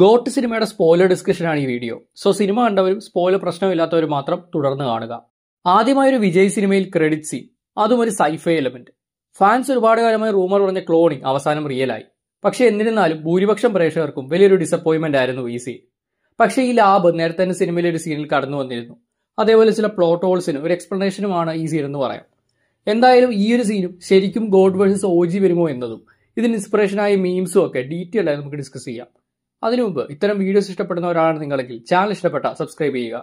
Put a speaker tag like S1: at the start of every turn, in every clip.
S1: got സിനിമയുടെ spoiler ആണ് ഈ വീഡിയോ സോ സിനിമ കണ്ടവരും സ്പോയിലർ പ്രശ്നമില്ലാത്തവരും മാത്രം തുടർന്ന് കാണുക ആദ്യമായ ഒരു വിജയ് സിനിമയിൽ ക്രെഡിറ്റ് സീൻ അതും ഒരു സൈഫൈ എലമെന്റ് ഫാൻസ് ഒരുപാട് കാലമായി റൂമർ പറഞ്ഞ ക്ലോണിംഗ് അവസാനം റിയലായി പക്ഷേ എന്നിരുന്നാലും ഭൂരിപക്ഷം പ്രേക്ഷകർക്കും വലിയൊരു ഡിസപ്പോയിന്റ്മെന്റ് ആയിരുന്നു ഈ സീൻ പക്ഷേ ഈ ലാബ് നേരത്തെ തന്നെ സിനിമയിലെ ഒരു സീനിൽ കടന്നു വന്നിരുന്നു അതേപോലെ ചില പ്ലോട്ട് ഹോൾസിനും ഒരു എക്സ്പ്ലനേഷനുമാണ് ഈ സീൻ എന്ന് പറയാം എന്തായാലും ഈ ഒരു സീനും ശരിക്കും ഗോഡ് വേഴ്സസ് ഓജി വരുമോ എന്നതും ഇതിന് ഇൻസ്പിറേഷനായ മീംസും ഒക്കെ ഡീറ്റെയിൽ ആയി നമുക്ക് ഡിസ്കസ് ചെയ്യാം അതിനുമുമ്പ് ഇത്തരം വീഡിയോസ് ഇഷ്ടപ്പെടുന്ന ഒരാളാണ് നിങ്ങളെങ്കിൽ ചാനൽ ഇഷ്ടപ്പെട്ട സബ്സ്ക്രൈബ് ചെയ്യുക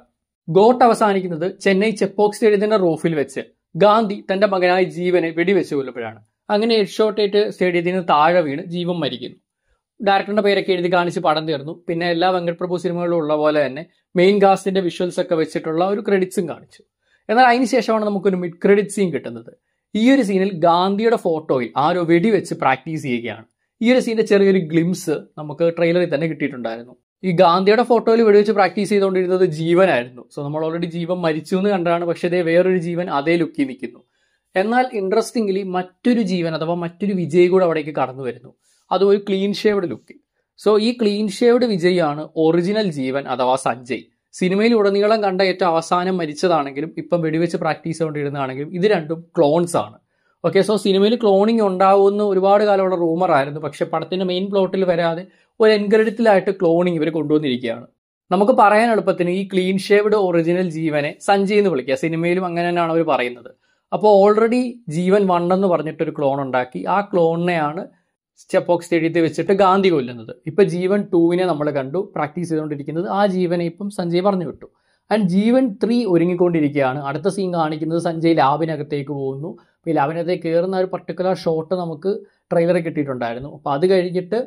S1: ഗോട്ട് അവസാനിക്കുന്നത് ചെന്നൈ ചെപ്പോക് സ്റ്റേഡിയത്തിന്റെ റൂഫിൽ വെച്ച് ഗാന്ധി തന്റെ മകനായ ജീവനെ വെടിവെച്ച് കൊല്ലുമ്പോഴാണ് അങ്ങനെ ഹെഡ്ഷോട്ടേറ്റ് സ്റ്റേഡിയത്തിന് താഴെ വീണ് ജീവൻ മരിക്കുന്നു ഡയറക്ടറിന്റെ പേരൊക്കെ എഴുതി കാണിച്ച് പടം തീർന്നു പിന്നെ എല്ലാ വെങ്കട് പ്രഭു സിനിമകളിലും ഉള്ള പോലെ തന്നെ മെയിൻ കാസ്റ്റിന്റെ വിഷ്വൽസ് ഒക്കെ വെച്ചിട്ടുള്ള ഒരു ക്രെഡിറ്റ്സും കാണിച്ചു എന്നാൽ അതിന് ശേഷമാണ് നമുക്കൊരു മിഡ് ക്രെഡിറ്റ് സീൻ കിട്ടുന്നത് ഈ ഒരു സീനിൽ ഗാന്ധിയുടെ ഫോട്ടോയിൽ ആരോ വെടിവെച്ച് പ്രാക്ടീസ് ചെയ്യുകയാണ് ഈ ഒരു സീൻ്റെ ചെറിയൊരു ഗ്ലിംസ് നമുക്ക് ട്രെയിലറിൽ തന്നെ കിട്ടിയിട്ടുണ്ടായിരുന്നു ഈ ഗാന്ധിയുടെ ഫോട്ടോയിൽ വെടിവെച്ച് പ്രാക്ടീസ് ചെയ്തുകൊണ്ടിരുന്നത് ജീവനായിരുന്നു സോ നമ്മൾ ഓൾറെഡി ജീവൻ മരിച്ചു എന്ന് കണ്ടാണ് പക്ഷേ ഇതേ വേറൊരു ജീവൻ അതേ ലുക്കിൽ നിൽക്കുന്നു എന്നാൽ ഇൻട്രസ്റ്റിംഗ്ലി മറ്റൊരു ജീവൻ അഥവാ മറ്റൊരു വിജയ് കൂടെ അവിടേക്ക് കടന്നു വരുന്നു അതും ഒരു ക്ലീൻ ഷേവ്ഡ് ലുക്ക് സോ ഈ ക്ലീൻ ഷേവ്ഡ് വിജയാണ് ഒറിജിനൽ ജീവൻ അഥവാ സഞ്ജയ് സിനിമയിൽ ഉടനീളം കണ്ട ഏറ്റവും അവസാനം മരിച്ചതാണെങ്കിലും ഇപ്പം വെടിവെച്ച് പ്രാക്ടീസ് ചെയ്തുകൊണ്ടിരുന്നതാണെങ്കിലും ഇത് രണ്ടും ക്ലോൺസ് ആണ് ഓക്കെ സോ സിനിമയിൽ ക്ലോണിങ് ഉണ്ടാവുമെന്ന് ഒരുപാട് കാലമുള്ള ആയിരുന്നു പക്ഷേ പടത്തിൻ്റെ മെയിൻ പ്ലോട്ടിൽ വരാതെ ഒരു എൻകരേജത്തിലായിട്ട് ക്ലോണിങ് ഇവർ കൊണ്ടുവന്നിരിക്കുകയാണ് നമുക്ക് പറയാൻ എളുപ്പത്തിന് ഈ ക്ലീൻ ഷേവ്ഡ് ഒറിജിനൽ ജീവനെ സഞ്ജയ് എന്ന് വിളിക്കുക സിനിമയിലും അങ്ങനെ തന്നെയാണ് അവർ പറയുന്നത് അപ്പോൾ ഓൾറെഡി ജീവൻ വണ്ണെന്ന് പറഞ്ഞിട്ടൊരു ക്ലോൺ ഉണ്ടാക്കി ആ ക്ലോണിനെയാണ് സ്റ്റെപ്പോക്സ് സ്റ്റേഡിയത്തിൽ വെച്ചിട്ട് ഗാന്ധി കൊല്ലുന്നത് ഇപ്പോൾ ജീവൻ ടൂവിനെ നമ്മൾ കണ്ടു പ്രാക്ടീസ് ചെയ്തുകൊണ്ടിരിക്കുന്നത് ആ ജീവനെ ഇപ്പം സഞ്ജയ് പറഞ്ഞു വിട്ടു ആൻഡ് ജീവൻ ത്രീ ഒരുങ്ങിക്കൊണ്ടിരിക്കുകയാണ് അടുത്ത സീൻ കാണിക്കുന്നത് സഞ്ജയ് ലാബിനകത്തേക്ക് പോകുന്നു അപ്പോൾ ലാബിനകത്ത് കയറുന്ന ഒരു പർട്ടിക്കുലർ ഷോട്ട് നമുക്ക് ട്രെയിലർ കിട്ടിയിട്ടുണ്ടായിരുന്നു അപ്പോൾ അത് കഴിഞ്ഞിട്ട്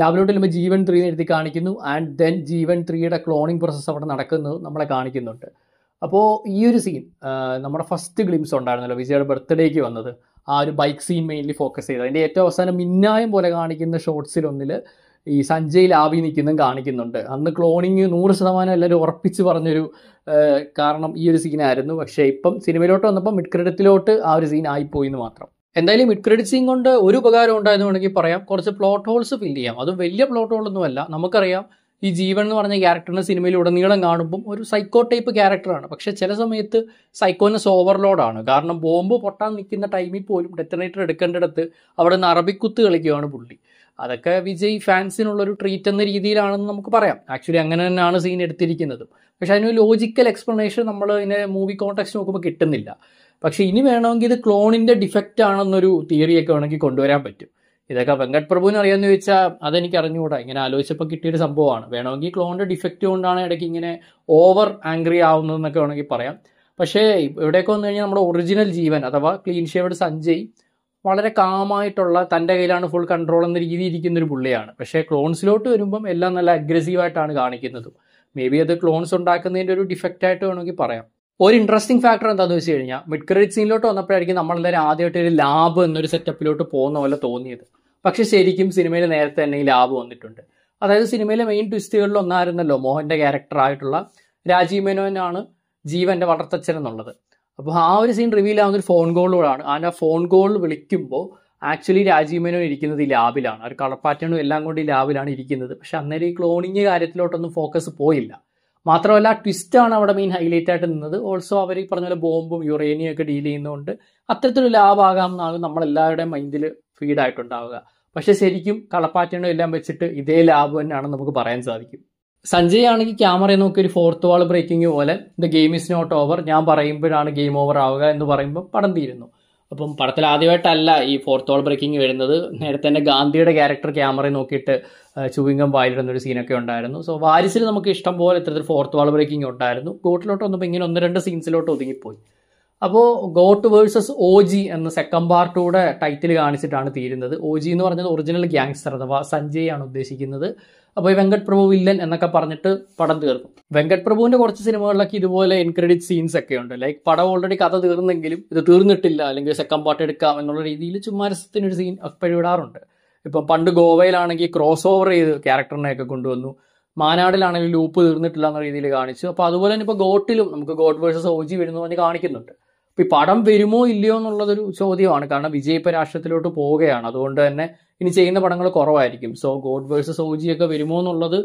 S1: ലാബിലോട്ട് ചെല്ലുമ്പോൾ ജീവൻ ത്രീ എഴുതി കാണിക്കുന്നു ആൻഡ് ദെൻ ജീവൻ ത്രീയുടെ ക്ലോണിംഗ് പ്രോസസ്സ് അവിടെ നടക്കുന്നത് നമ്മളെ കാണിക്കുന്നുണ്ട് അപ്പോൾ ഈ ഒരു സീൻ നമ്മുടെ ഫസ്റ്റ് ഗ്ലിംസ് ഉണ്ടായിരുന്നല്ലോ വിജയുടെ ബർത്ത്ഡേക്ക് വന്നത് ആ ഒരു ബൈക്ക് സീൻ മെയിൻലി ഫോക്കസ് ചെയ്തത് അതിൻ്റെ ഏറ്റവും അവസാനം മിന്നായം പോലെ കാണിക്കുന്ന ഷോർട്സിലൊന്നിൽ ഈ സഞ്ജയിൽ ആവി നിൽക്കുന്നതും കാണിക്കുന്നുണ്ട് അന്ന് ക്ലോണിങ് നൂറ് ശതമാനം എല്ലാവരും ഉറപ്പിച്ച് പറഞ്ഞൊരു കാരണം ഈ ഒരു സീനായിരുന്നു പക്ഷേ ഇപ്പം സിനിമയിലോട്ട് വന്നപ്പോൾ മിഡ് ക്രെഡിറ്റിലോട്ട് ആ ഒരു സീൻ ആയിപ്പോയി എന്ന് മാത്രം എന്തായാലും മിഡ് ക്രെഡിറ്റ് സീൻ കൊണ്ട് ഒരു ഉപകാരം ഉണ്ടായെന്ന് വേണമെങ്കിൽ പറയാം കുറച്ച് പ്ലോട്ട് ഹോൾസ് ഫിൽ ചെയ്യാം അതും വലിയ പ്ലോട്ട് ഹോളൊന്നുമല്ല നമുക്കറിയാം ഈ ജീവൻ എന്ന് പറഞ്ഞ ക്യാരക്ടറിനെ സിനിമയിൽ ഉടനീളം കാണുമ്പം ഒരു സൈക്കോ ടൈപ്പ് ക്യാരക്ടറാണ് പക്ഷെ ചില സമയത്ത് സൈക്കോനസ് ഓവർലോഡാണ് കാരണം ബോംബ് പൊട്ടാൻ നിൽക്കുന്ന ടൈമിൽ പോലും ഡെറ്റനേറ്റർ എടുക്കേണ്ടിടത്ത് അവിടെ നിന്ന് അറബിക്കുത്ത് കളിക്കുകയാണ് പുള്ളി അതൊക്കെ വിജയ് ഫാൻസിനുള്ളൊരു ട്രീറ്റ് എന്ന രീതിയിലാണെന്ന് നമുക്ക് പറയാം ആക്ച്വലി അങ്ങനെ തന്നെയാണ് സീൻ എടുത്തിരിക്കുന്നത് പക്ഷെ അതിനൊരു ലോജിക്കൽ എക്സ്പ്ലനേഷൻ നമ്മൾ ഇതിനെ മൂവി കോണ്ടെക്സ്റ്റ് നോക്കുമ്പോൾ കിട്ടുന്നില്ല പക്ഷെ ഇനി വേണമെങ്കിൽ ഇത് ക്ലോണിന്റെ ഡിഫക്റ്റ് ആണെന്നൊരു തിയറിയൊക്കെ വേണമെങ്കിൽ കൊണ്ടുവരാൻ പറ്റും ഇതൊക്കെ വെങ്കട് പ്രഭുവിന് അറിയാന്ന് ചോദിച്ചാൽ അതെനിക്ക് അറിഞ്ഞുകൂടാ ഇങ്ങനെ ആലോചിച്ചപ്പോൾ കിട്ടിയൊരു സംഭവമാണ് വേണമെങ്കിൽ ക്ലോണിന്റെ ഡിഫക്റ്റ് കൊണ്ടാണ് ഇടയ്ക്ക് ഇങ്ങനെ ഓവർ ആംഗ്രി ആവുന്നതെന്നൊക്കെ വേണമെങ്കിൽ പറയാം പക്ഷേ ഇവിടെയൊക്കെ വന്നു കഴിഞ്ഞാൽ നമ്മുടെ ഒറിജിനൽ ജീവൻ അഥവാ ക്ലീൻ ഷേവഡ് സഞ്ജയ് വളരെ കാമായിട്ടുള്ള തൻ്റെ കയ്യിലാണ് ഫുൾ കൺട്രോൾ എന്ന രീതി ഇരിക്കുന്ന ഒരു പുള്ളിയാണ് പക്ഷേ ക്ലോൺസിലോട്ട് വരുമ്പം എല്ലാം നല്ല അഗ്രസീവായിട്ടാണ് കാണിക്കുന്നത് മേ ബി അത് ക്ലോൺസ് ഉണ്ടാക്കുന്നതിൻ്റെ ഒരു ഡിഫക്റ്റ് ആയിട്ട് വേണമെങ്കിൽ പറയാം ഒരു ഇൻട്രസ്റ്റിംഗ് ഫാക്ടർ എന്താണെന്ന് വെച്ച് കഴിഞ്ഞാൽ മിഡ് ക്രെഡിറ്റ് സീനിലോട്ട് വന്നപ്പോഴായിരിക്കും നമ്മളെല്ലാവരും ആദ്യമായിട്ട് ഒരു ലാബ് എന്നൊരു സെറ്റപ്പിലോട്ട് പോകുന്ന പോലെ തോന്നിയത് പക്ഷേ ശരിക്കും സിനിമയിൽ നേരത്തെ തന്നെ ഈ ലാബ് വന്നിട്ടുണ്ട് അതായത് സിനിമയിലെ മെയിൻ ട്വിസ്റ്റുകളിൽ ഒന്നായിരുന്നല്ലോ മോഹൻ്റെ ക്യാരക്ടറായിട്ടുള്ള രാജീവ് മേനോനാണ് ജീവൻ്റെ വളർത്തച്ഛൻ എന്നുള്ളത് അപ്പോൾ ആ ഒരു സീൻ റിവീൽ ആകുന്ന ഒരു ഫോൺ കോളിലൂടെയാണ് ആൻഡ് ആ ഫോൺ കോൾ വിളിക്കുമ്പോൾ ആക്ച്വലി രാജീവ് മേനോൻ ഇരിക്കുന്നത് ഈ ലാബിലാണ് ഒരു കളർ പാറ്റേണും എല്ലാം കൊണ്ട് ഈ ലാബിലാണ് ഇരിക്കുന്നത് പക്ഷെ അന്നേരം ഈ ക്ലോണിങ് കാര്യത്തിലോട്ടൊന്നും ഫോക്കസ് പോയില്ല മാത്രമല്ല ട്വിസ്റ്റാണ് അവിടെ മെയിൻ ഹൈലൈറ്റ് ആയിട്ട് നിന്നത് ഓൾസോ അവർ ഈ പറഞ്ഞ പോലെ ബോംബും യുറേനിയും ഒക്കെ ഡീൽ ചെയ്യുന്നതുകൊണ്ട് അത്തരത്തിലൊരു ലാഭാകാം എന്നാണ് നമ്മളെല്ലാവരുടെയും മൈൻഡിൽ ഫീഡായിട്ടുണ്ടാവുക പക്ഷെ ശരിക്കും കളപ്പാറ്റേണും എല്ലാം വെച്ചിട്ട് ഇതേ ലാബ് തന്നെയാണ് നമുക്ക് പറയാൻ സാധിക്കും സഞ്ജയ് ആണെങ്കിൽ ക്യാമറയിൽ നോക്കി ഒരു ഫോർത്ത് വാൾ ബ്രേക്കിംഗ് പോലെ the game is not over ഞാൻ പറയുമ്പോഴാണ് ഗെയിം ഓവർ ആവുക എന്ന് പറയുമ്പോൾ പടം തീരുന്നു അപ്പം പടത്തിൽ ആദ്യമായിട്ടല്ല ഈ ഫോർത്ത് വാൾ ബ്രേക്കിംഗ് വരുന്നത് നേരത്തെ തന്നെ ഗാന്ധിയുടെ ക്യാരക്ടർ ക്യാമറയിൽ നോക്കിയിട്ട് ചുവിങ്കം വായിലിടുന്നൊരു സീനൊക്കെ ഉണ്ടായിരുന്നു സോ വാരിസിൽ നമുക്ക് ഇഷ്ടം പോലെ ഇത്തരത്തിൽ ഫോർത്ത് വാൾ ബ്രേക്കിംഗ് ഉണ്ടായിരുന്നു കൂട്ടിലോട്ട് വന്നപ്പോൾ ഇങ്ങനെ ഒന്ന് രണ്ട് സീൻസിലോട്ട് ഒതുങ്ങിപ്പോയി അപ്പോൾ ഗോട്ട് വേഴ്സസ് ഒ ജി എന്ന സെക്കൻഡ് പാർട്ടൂടെ ടൈറ്റിൽ കാണിച്ചിട്ടാണ് തീരുന്നത് ഒ ജി എന്ന് പറഞ്ഞത് ഒറിജിനൽ ഗ്യാങ്സ്റ്റർ അഥവാ സഞ്ജയ് ആണ് ഉദ്ദേശിക്കുന്നത് അപ്പോൾ ഈ വെങ്കട് പ്രഭു വില്ലൻ എന്നൊക്കെ പറഞ്ഞിട്ട് പടം തീർന്നു വെങ്കട് പ്രഭുവിൻ്റെ കുറച്ച് സിനിമകളിലൊക്കെ ഇതുപോലെ ഇൻക്രെഡിറ്റ് സീൻസ് ഒക്കെ ഉണ്ട് ലൈക്ക് പടം ഓൾറെഡി കഥ തീർന്നെങ്കിലും ഇത് തീർന്നിട്ടില്ല അല്ലെങ്കിൽ സെക്കൻഡ് പാർട്ട് എടുക്കാം എന്നുള്ള രീതിയിൽ ചുമ്മാരസത്തിനൊരു സീൻ എപ്പോഴും ഇടാറുണ്ട് ഇപ്പം പണ്ട് ഗോവയിലാണെങ്കിൽ ക്രോസ് ഓവർ ചെയ്ത് ക്യാരക്ടറിനെയൊക്കെ കൊണ്ടുവന്നു മാനാടിലാണെങ്കിൽ ലൂപ്പ് തീർന്നിട്ടില്ല എന്ന രീതിയിൽ കാണിച്ചു അപ്പോൾ അതുപോലെ തന്നെ ഇപ്പോൾ ഗോട്ടിലും നമുക്ക് ഗോഡ് വേഴ്സസ് ഓജി വരുന്നു പറഞ്ഞ് കാണിക്കുന്നുണ്ട് അപ്പം ഈ പടം വരുമോ ഇല്ലയോ എന്നുള്ളതൊരു ചോദ്യമാണ് കാരണം വിജയ് രാഷ്ട്രത്തിലോട്ട് പോവുകയാണ് അതുകൊണ്ട് തന്നെ ഇനി ചെയ്യുന്ന പടങ്ങൾ കുറവായിരിക്കും സോ ഗോഡ് വേഴ്സസ് ഓജി ഒക്കെ വരുമോ എന്നുള്ളത്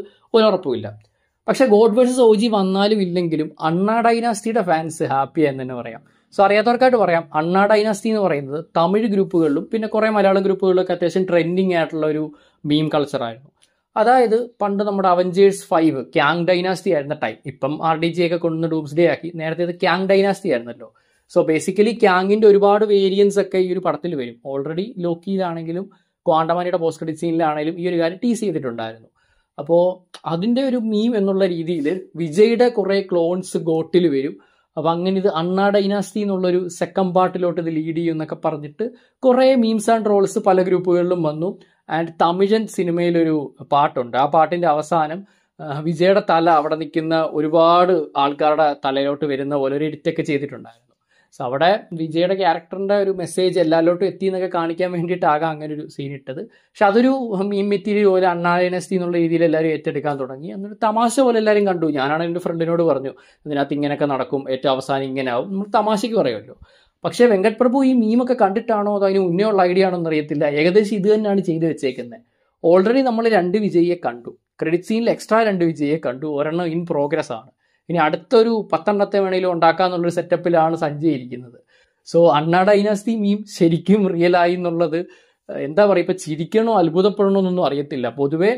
S1: ഉറപ്പുമില്ല പക്ഷേ ഗോഡ് വേഴ്സസ് ഓജി വന്നാലും ഇല്ലെങ്കിലും അണ്ണാ ഡൈനാസ്റ്റിയുടെ ഫാൻസ് ഹാപ്പി എന്ന് തന്നെ പറയാം സോ അറിയാത്തവർക്കായിട്ട് പറയാം അണ്ണാ ഡൈനാസ്റ്റി എന്ന് പറയുന്നത് തമിഴ് ഗ്രൂപ്പുകളിലും പിന്നെ കുറേ മലയാളം ഗ്രൂപ്പുകളിലൊക്കെ അത്യാവശ്യം ട്രെൻഡിങ് ആയിട്ടുള്ള ഒരു മീം കൾച്ചറായിരുന്നു അതായത് പണ്ട് നമ്മുടെ അവഞ്ചേഴ്സ് ഫൈവ് ക്യാങ് ഡൈനാസ്റ്റി ആയിരുന്ന ടൈം ഇപ്പം ആർ ഡി ജി ഒക്കെ കൊണ്ടുവന്ന് ഡൂബ്സ് ഡേ ആക്കി നേരത്തെ ഇത് ക്യാങ് ഡൈനാസ്റ്റി ആയിരുന്നല്ലോ സോ ബേസിക്കലി ക്യാങ്ങിന്റെ ഒരുപാട് വേരിയൻസ് ഒക്കെ ഈ ഒരു പടത്തിൽ വരും ഓൾറെഡി ലോക്കിയിലാണെങ്കിലും ക്വാണ്ടമാനിയുടെ പോസ്റ്റ് ക്രെഡിറ്റ് സീനിലാണെങ്കിലും ഈ ഒരു കാര്യം ടീസ് ചെയ്തിട്ടുണ്ടായിരുന്നു അപ്പോൾ അതിൻ്റെ ഒരു മീം എന്നുള്ള രീതിയിൽ വിജയുടെ കുറേ ക്ലോൺസ് ഗോട്ടിൽ വരും അപ്പൊ അങ്ങനെ ഇത് അണ്ണാ ഡൈനാസ്റ്റി എന്നുള്ളൊരു സെക്കൻഡ് പാർട്ടിലോട്ട് ഇത് ലീഡ് ചെയ്യും എന്നൊക്കെ പറഞ്ഞിട്ട് കുറേ മീംസ് ആൻഡ് റോൾസ് പല ഗ്രൂപ്പുകളിലും വന്നു ആൻഡ് തമിഴൻ സിനിമയിലൊരു പാട്ടുണ്ട് ആ പാട്ടിന്റെ അവസാനം വിജയുടെ തല അവിടെ നിൽക്കുന്ന ഒരുപാട് ആൾക്കാരുടെ തലയിലോട്ട് വരുന്ന പോലെ ഒരു എഡിറ്റൊക്കെ ചെയ്തിട്ടുണ്ടായിരുന്നു സോ അവിടെ വിജയുടെ ക്യാരക്ടറിൻ്റെ ഒരു മെസ്സേജ് എല്ലാവരോട്ടും എത്തി എന്നൊക്കെ കാണിക്കാൻ വേണ്ടിയിട്ടാകാം അങ്ങനെ ഒരു സീൻ ഇട്ടത് പക്ഷെ അതൊരു മീൻ മെറ്റീരിയൽ പോലെ അണ്ണായനസ്തി എന്നുള്ള രീതിയിൽ എല്ലാവരും ഏറ്റെടുക്കാൻ തുടങ്ങി എന്നൊരു തമാശ പോലെ എല്ലാവരും കണ്ടു ഞാനാണ് എൻ്റെ ഫ്രണ്ടിനോട് പറഞ്ഞു ഇതിനകത്ത് ഇങ്ങനെയൊക്കെ നടക്കും ഏറ്റവും അവസാനം ഇങ്ങനെ ആവും നമ്മൾ തമാശയ്ക്ക് പറയുമല്ലോ പക്ഷേ വെങ്കട് പ്രഭു ഈ മീമൊക്കെ കണ്ടിട്ടാണോ അതോ അതിന് മുന്നേ ഉള്ള ഐഡിയ ആണോ എന്നറിയത്തില്ല ഏകദേശം ഇത് തന്നെയാണ് ചെയ്തു വെച്ചേക്കുന്നത് ഓൾറെഡി നമ്മൾ രണ്ട് വിജയിയെ കണ്ടു ക്രെഡിറ്റ് സീനിൽ എക്സ്ട്രാ രണ്ട് വിജയിയെ കണ്ടു ഒരെണ്ണം ഇൻ പ്രോഗ്രസ് ആണ് ഇനി അടുത്തൊരു പത്തെണ്ണത്തെ വേണമെങ്കിലും ഉണ്ടാക്കാമെന്നുള്ളൊരു സെറ്റപ്പിലാണ് സഞ്ജയ് ഇരിക്കുന്നത് സോ അണ്ണാ ഡൈനാസ്തി മീം ശരിക്കും റിയലായി എന്നുള്ളത് എന്താ പറയുക ഇപ്പം ചിരിക്കണോ അത്ഭുതപ്പെടണോ എന്നൊന്നും അറിയത്തില്ല പൊതുവേ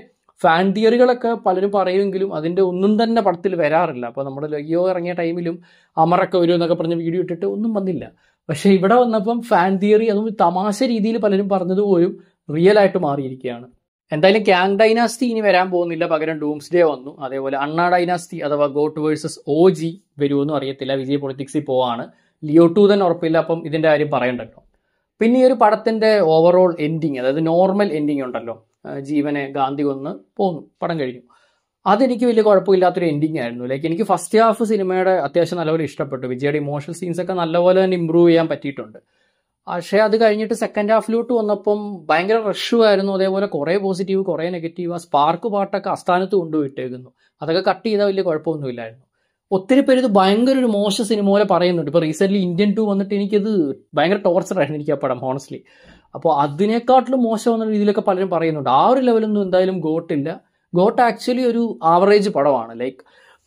S1: ഫാൻ തിയറികളൊക്കെ പലരും പറയുമെങ്കിലും അതിൻ്റെ ഒന്നും തന്നെ പടത്തിൽ വരാറില്ല അപ്പോൾ നമ്മുടെ ലൊയ്യോ ഇറങ്ങിയ ടൈമിലും അമറൊക്കെ വരും എന്നൊക്കെ പറഞ്ഞ് വീഡിയോ ഇട്ടിട്ട് ഒന്നും വന്നില്ല പക്ഷേ ഇവിടെ വന്നപ്പം ഫാൻ തിയറി അതും തമാശ രീതിയിൽ പലരും പറഞ്ഞതുപോലും റിയലായിട്ട് മാറിയിരിക്കുകയാണ് എന്തായാലും ക്യാങ് ഡൈനാസ്റ്റി ഇനി വരാൻ പോകുന്നില്ല പകരം ഡൂംസ് ഡേ വന്നു അതേപോലെ അണ്ണ ഡൈനാസ്റ്റി അഥവാ ഗോട്ട് വേഴ്സസ് ഒ ജി വരുമെന്നും അറിയത്തില്ല വിജയ് പൊളിറ്റിക്സിൽ പോവാണ് ലിയോ ടു തന്നെ ഉറപ്പില്ല അപ്പം ഇതിൻ്റെ കാര്യം പറയണ്ടല്ലോ പിന്നെ ഈ ഒരു പടത്തിൻ്റെ ഓവറോൾ എൻഡിങ് അതായത് നോർമൽ എൻഡിങ് ഉണ്ടല്ലോ ജീവനെ ഗാന്ധി കൊന്ന് പോന്നു പടം കഴിഞ്ഞു അതെനിക്ക് വലിയ കുഴപ്പമില്ലാത്തൊരു എൻഡിങ് ആയിരുന്നു ലൈക്ക് എനിക്ക് ഫസ്റ്റ് ഹാഫ് സിനിമയുടെ അത്യാവശ്യം നല്ലപോലെ ഇഷ്ടപ്പെട്ടു വിജയുടെ ഇമോഷണൽ സീൻസൊക്കെ നല്ലപോലെ തന്നെ ഇമ്പ്രൂവ് ചെയ്യാൻ പറ്റിയിട്ടുണ്ട് പക്ഷേ അത് കഴിഞ്ഞിട്ട് സെക്കൻഡ് ഹാഫിലോട്ട് വന്നപ്പം ഭയങ്കര റഷുമായിരുന്നു അതേപോലെ കുറേ പോസിറ്റീവ് കുറേ നെഗറ്റീവ് ആ സ്പാർക്ക് പാട്ടൊക്കെ അസ്ഥാനത്ത് കൊണ്ടുപോയിട്ടേക്കുന്നു അതൊക്കെ കട്ട് ചെയ്താൽ വലിയ കുഴപ്പമൊന്നുമില്ലായിരുന്നു ഒത്തിരി പേര് ഇത് ഭയങ്കര ഒരു മോശ സിനിമ പോലെ പറയുന്നുണ്ട് ഇപ്പോൾ റീസെൻ്റ്ലി ഇന്ത്യൻ ടു വന്നിട്ട് എനിക്കത് ഭയങ്കര ആയിരുന്നു എനിക്ക് ആ പടം ഹോണസ്റ്റ്ലി അപ്പോൾ അതിനേക്കാട്ടിലും മോശം എന്ന രീതിയിലൊക്കെ പലരും പറയുന്നുണ്ട് ആ ഒരു ലെവലൊന്നും എന്തായാലും ഗോട്ടില്ല ഗോട്ട് ആക്ച്വലി ഒരു ആവറേജ് പടമാണ് ലൈക്ക്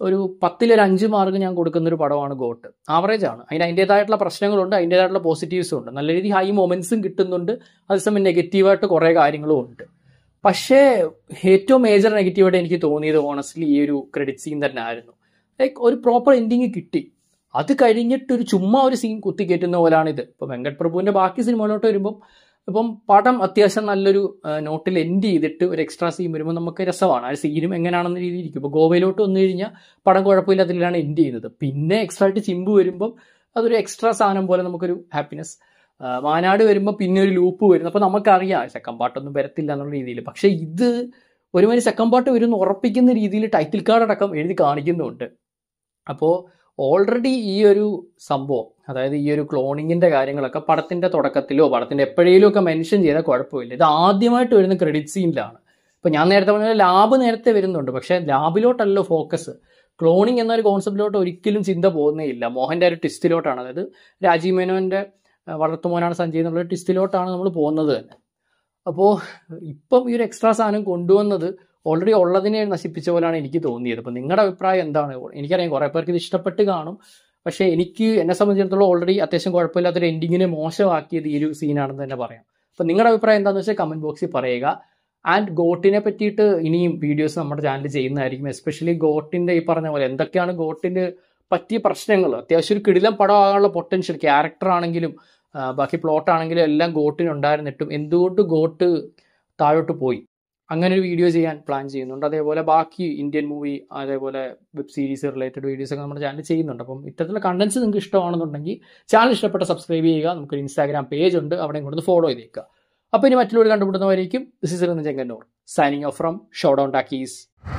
S1: ഒരു പത്തിലൊരു അഞ്ച് മാർക്ക് ഞാൻ കൊടുക്കുന്ന ഒരു പടമാണ് ഗോട്ട് ആവറേജ് ആണ് അതിന് അതിൻ്റെതായിട്ടുള്ള പ്രശ്നങ്ങളുണ്ട് അതിൻ്റെതായിട്ടുള്ള പോസിറ്റീവ്സും ഉണ്ട് നല്ല രീതി ഹൈ മൊമെൻസും കിട്ടുന്നുണ്ട് അതേസമയം നെഗറ്റീവായിട്ട് കുറേ കാര്യങ്ങളും ഉണ്ട് പക്ഷേ ഏറ്റവും മേജർ നെഗറ്റീവായിട്ട് എനിക്ക് തോന്നിയത് ഓണസ്റ്റ്ലി ഈ ഒരു ക്രെഡിറ്റ് സീൻ തന്നെ ആയിരുന്നു ലൈക്ക് ഒരു പ്രോപ്പർ എൻഡിങ് കിട്ടി അത് കഴിഞ്ഞിട്ട് ഒരു ചുമ്മാ ഒരു സീൻ കുത്തിക്കേറ്റുന്ന പോലാണ് ഇത് ഇപ്പോൾ വെങ്കട്ട് ബാക്കി സിനിമയിലോട്ട് വരുമ്പോൾ അപ്പം പടം അത്യാവശ്യം നല്ലൊരു നോട്ടിൽ എൻഡ് ചെയ്തിട്ട് ഒരു എക്സ്ട്രാ സീൻ വരുമ്പോൾ നമുക്ക് രസമാണ് ആ സീനും എങ്ങനെയാണെന്ന രീതിയിൽ ഇരിക്കും ഇപ്പോൾ ഗോവയിലോട്ട് വന്നു കഴിഞ്ഞാൽ പടം അതിലാണ് എൻഡ് ചെയ്യുന്നത് പിന്നെ എക്സ്ട്രാ ആയിട്ട് ചിമ്പ് വരുമ്പം അതൊരു എക്സ്ട്രാ സാധനം പോലെ നമുക്കൊരു ഹാപ്പിനെസ് മാനാട് വരുമ്പോൾ പിന്നെ ഒരു ലൂപ്പ് വരുന്നു അപ്പോൾ നമുക്കറിയാം സെക്കൻഡ് പാർട്ടൊന്നും വരത്തില്ല എന്നുള്ള രീതിയിൽ പക്ഷേ ഇത് ഒരുമാതിരി സെക്കൻഡ് പാർട്ട് വരുമെന്ന് ഉറപ്പിക്കുന്ന രീതിയിൽ ടൈറ്റിൽ കാർഡ് അടക്കം എഴുതി കാണിക്കുന്നുണ്ട് അപ്പോൾ ഓൾറെഡി ഈ ഒരു സംഭവം അതായത് ഈ ഒരു ക്ലോണിങ്ങിന്റെ കാര്യങ്ങളൊക്കെ പടത്തിന്റെ തുടക്കത്തിലോ പടത്തിന്റെ എപ്പോഴേലും ഒക്കെ മെൻഷൻ ചെയ്താൽ കുഴപ്പമില്ല ഇത് ആദ്യമായിട്ട് വരുന്ന ക്രെഡിറ്റ് സീനിലാണ് ഇപ്പൊ ഞാൻ നേരത്തെ പറഞ്ഞ ലാബ് നേരത്തെ വരുന്നുണ്ട് പക്ഷേ ലാബിലോട്ടല്ലോ ഫോക്കസ് ക്ലോണിങ് എന്നൊരു കോൺസെപ്റ്റിലോട്ട് ഒരിക്കലും ചിന്ത പോകുന്നേ ഇല്ല മോഹൻ്റെ ഒരു ട്വിസ്റ്റിലോട്ടാണ് അതായത് രാജീവ് മേനോന്റെ വളർത്തുമോനാണ് സഞ്ജയ് എന്നുള്ള ട്വിസ്റ്റിലോട്ടാണ് നമ്മൾ പോകുന്നത് തന്നെ അപ്പോൾ ഇപ്പം ഈ ഒരു എക്സ്ട്രാ സാധനം കൊണ്ടുവന്നത് ഓൾറെഡി ഉള്ളതിനെ നശിപ്പിച്ച പോലെയാണ് എനിക്ക് തോന്നിയത് അപ്പം നിങ്ങളുടെ അഭിപ്രായം എന്താണ് എനിക്കറിയാം കുറേ പേർക്ക് ഇത് ഇഷ്ടപ്പെട്ട് കാണും പക്ഷേ എനിക്ക് എന്നെ സംബന്ധിച്ചിടത്തോളം ഓൾറെഡി അത്യാവശ്യം ഒരു എൻഡിങ്ങിനെ മോശമാക്കിയത് ഈ ഒരു സീനാണെന്ന് തന്നെ പറയാം അപ്പം നിങ്ങളുടെ അഭിപ്രായം എന്താണെന്ന് വെച്ചാൽ കമൻറ്റ് ബോക്സിൽ പറയുക ആൻഡ് ഗോട്ടിനെ പറ്റിയിട്ട് ഇനിയും വീഡിയോസ് നമ്മുടെ ചാനൽ ചെയ്യുന്നതായിരിക്കും എസ്പെഷ്യലി ഗോട്ടിൻ്റെ ഈ പറഞ്ഞ പോലെ എന്തൊക്കെയാണ് ഗോട്ടിന് പറ്റിയ പ്രശ്നങ്ങൾ അത്യാവശ്യം ഒരു കിടിലം പടമാകാനുള്ള പൊട്ടൻഷ്യൽ ക്യാരക്ടർ ആണെങ്കിലും ബാക്കി പ്ലോട്ട് ആണെങ്കിലും എല്ലാം ഗോട്ടിനുണ്ടായിരുന്നിട്ടും എന്തുകൊണ്ട് ഗോട്ട് താഴോട്ട് പോയി അങ്ങനെ ഒരു വീഡിയോ ചെയ്യാൻ പ്ലാൻ ചെയ്യുന്നുണ്ട് അതേപോലെ ബാക്കി ഇന്ത്യൻ മൂവി അതേപോലെ വെബ് സീരീസ് റിലേറ്റഡ് വീഡിയോസ് ഒക്കെ നമ്മുടെ ചാനൽ ചെയ്യുന്നുണ്ട് അപ്പം ഇത്തരത്തിലുള്ള കണ്ടന്റ്സ് നിങ്ങൾക്ക് ഇഷ്ടമാണെന്നുണ്ടെങ്കിൽ ചാനൽ ഇഷ്ടപ്പെട്ട സബ്സ്ക്രൈബ് ചെയ്യുക നമുക്കൊരു ഇൻസ്റ്റാഗ്രാം പേജ് ഉണ്ട് അവിടെ കൊണ്ട് ഫോളോ ചെയ്തേക്കുക അപ്പോൾ ഇനി മറ്റുള്ളവർ കണ്ടുപിടുന്നവരായിരിക്കും this is Chengannur signing off from Showdown talkies